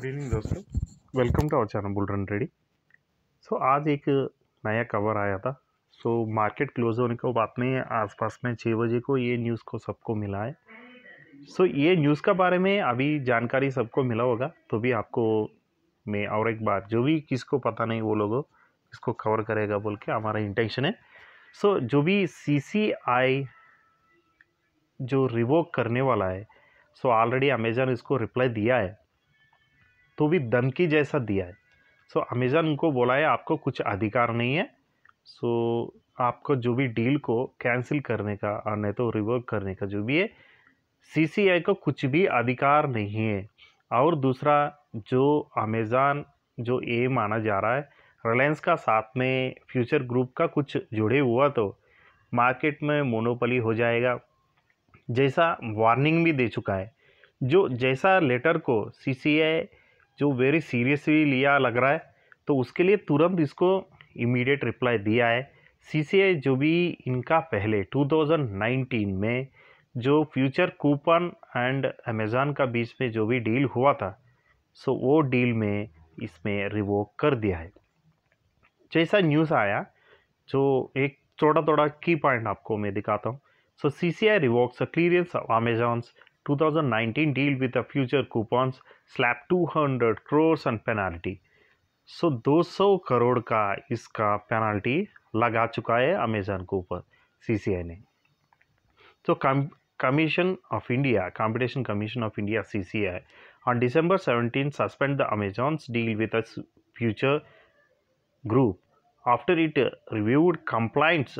Good evening दोस्तों welcome to our channel bull run ready so आज एक नया कवर आया था सो so, मार्केट क्लोज होने के बाद में आसपास में छः बजे को ये न्यूज़ को सबको मिला है सो so, ये न्यूज़ का बारे में अभी जानकारी सबको मिला होगा तो भी आपको मैं और एक बार जो भी किसको पता नहीं वो लोगों इसको कवर करेगा बोल के हमारा इंटेंशन है सो so, जो भी सी जो रिवोक करने वाला है सो ऑलरेडी अमेज़न इसको रिप्लाई दिया है तो भी धमकी जैसा दिया है सो अमेज़न उनको बोला है आपको कुछ अधिकार नहीं है सो आपको जो भी डील को कैंसिल करने का और नहीं तो रिवर्व करने का जो भी है सीसीआई को कुछ भी अधिकार नहीं है और दूसरा जो अमेज़ान जो ए माना जा रहा है रिलायंस का साथ में फ्यूचर ग्रुप का कुछ जुड़े हुआ तो मार्केट में मोनोपली हो जाएगा जैसा वार्निंग भी दे चुका है जो जैसा लेटर को सी जो वेरी सीरियसली लिया लग रहा है तो उसके लिए तुरंत इसको इमीडिएट रिप्लाई दिया है सी जो भी इनका पहले 2019 में जो फ्यूचर कूपन एंड अमेज़ान का बीच में जो भी डील हुआ था सो वो डील में इसमें रिवोक कर दिया है जैसा न्यूज़ आया जो एक थोड़ा थोड़ा की पॉइंट आपको मैं दिखाता हूँ so C C I revokes clearance of Amazon's 2019 deal with the future coupons slap 200 crores on penalty. So so, 200 crore का इसका पेनल्टी लगा चुका है अमेजन के ऊपर सीसीआई ने तो commission of India competition commission of India CCI on December 17 suspend the Amazon's deal with a future group after it reviewed complaints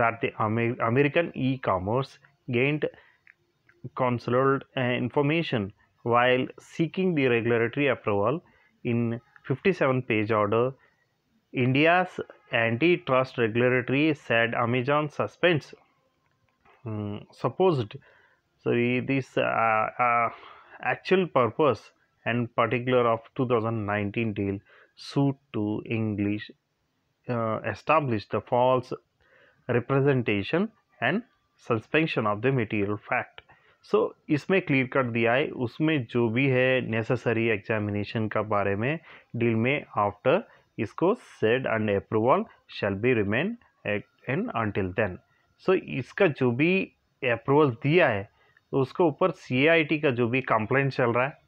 that the Amer American e-commerce gained consulted uh, information while seeking the regulatory approval in 57 page order india's antitrust regulatory said amazon suspends um, supposed sorry this uh, uh, actual purpose and particular of 2019 deal suit to english uh, establish the false representation and suspension of the material fact so so, इसमें clear cut दिया है उसमें जो भी है necessary examination का बारे में डील में आफ्टर इसको said and approval shall be remain and until then so इसका जो भी अप्रूवल दिया है उसके ऊपर सी का जो भी कंप्लेंट चल रहा है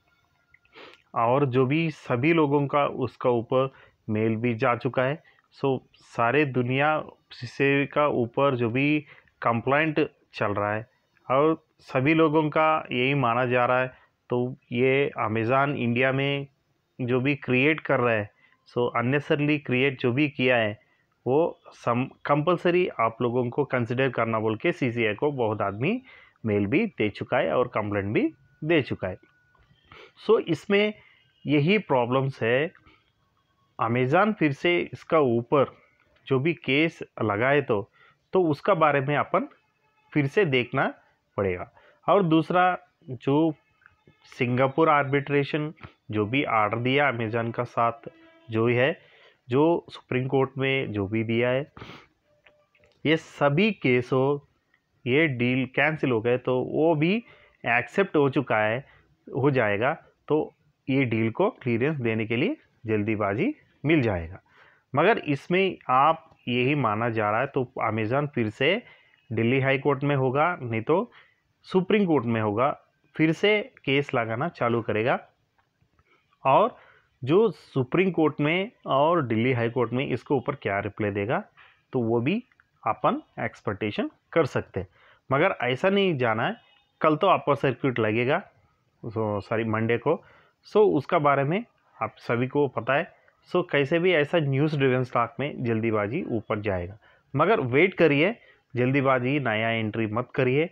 और जो भी सभी लोगों का उसका ऊपर मेल भी जा चुका है सो so, सारे दुनिया से का ऊपर जो भी कंप्लेंट चल रहा है और सभी लोगों का यही माना जा रहा है तो ये अमेज़ान इंडिया में जो भी क्रिएट कर रहा है सो अननेसरली क्रिएट जो भी किया है वो सम कंपलसरी आप लोगों को कंसिडर करना बोल के सी को बहुत आदमी मेल भी दे चुका है और कंप्लेंट भी दे चुका है सो so, इसमें यही प्रॉब्लम्स है अमेज़ान फिर से इसका ऊपर जो भी केस लगाए तो तो उसका बारे में अपन फिर से देखना पड़ेगा और दूसरा जो सिंगापुर आर्बिट्रेशन जो भी आर्डर दिया अमेजन का साथ जो है जो सुप्रीम कोर्ट में जो भी दिया है ये सभी केसों ये डील कैंसिल हो गए तो वो भी एक्सेप्ट हो चुका है हो जाएगा तो ये डील को क्लियरेंस देने के लिए जल्दीबाजी मिल जाएगा मगर इसमें आप यही माना जा रहा है तो अमेज़न फिर से दिल्ली हाई कोर्ट में होगा नहीं तो सुप्रीम कोर्ट में होगा फिर से केस लगाना चालू करेगा और जो सुप्रीम कोर्ट में और दिल्ली हाई कोर्ट में इसके ऊपर क्या रिप्लाई देगा तो वो भी अपन एक्सपेक्टेशन कर सकते हैं मगर ऐसा नहीं जाना है कल तो अपर सर्किट लगेगा सॉरी मंडे को सो उसका बारे में आप सभी को पता है सो कैसे भी ऐसा न्यूज़ डिवेंस स्टॉक में जल्दीबाजी ऊपर जाएगा मगर वेट करिए जल्दीबाजी नया एंट्री मत करिए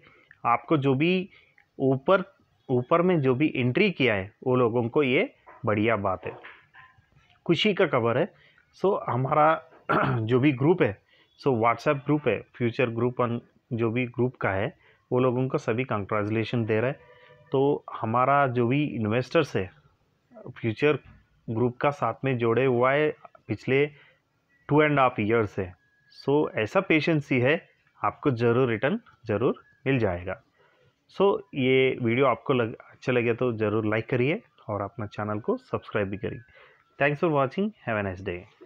आपको जो भी ऊपर ऊपर में जो भी एंट्री किया है वो लोगों को ये बढ़िया बात है खुशी का खबर है सो हमारा जो भी ग्रुप है सो व्हाट्सएप ग्रुप है फ्यूचर ग्रुप अन जो भी ग्रुप का है वो लोगों को सभी कंग्रेचुलेशन दे रहे हैं तो हमारा जो भी इन्वेस्टर्स है फ्यूचर ग्रुप का साथ में जोड़े हुआ है पिछले टू एंड हाफ ईयर से सो ऐसा पेशेंस ही है आपको ज़रूर रिटर्न ज़रूर मिल जाएगा सो so, ये वीडियो आपको लग अच्छे लगे तो ज़रूर लाइक करिए और अपना चैनल को सब्सक्राइब भी करिए thanks for watching have a nice day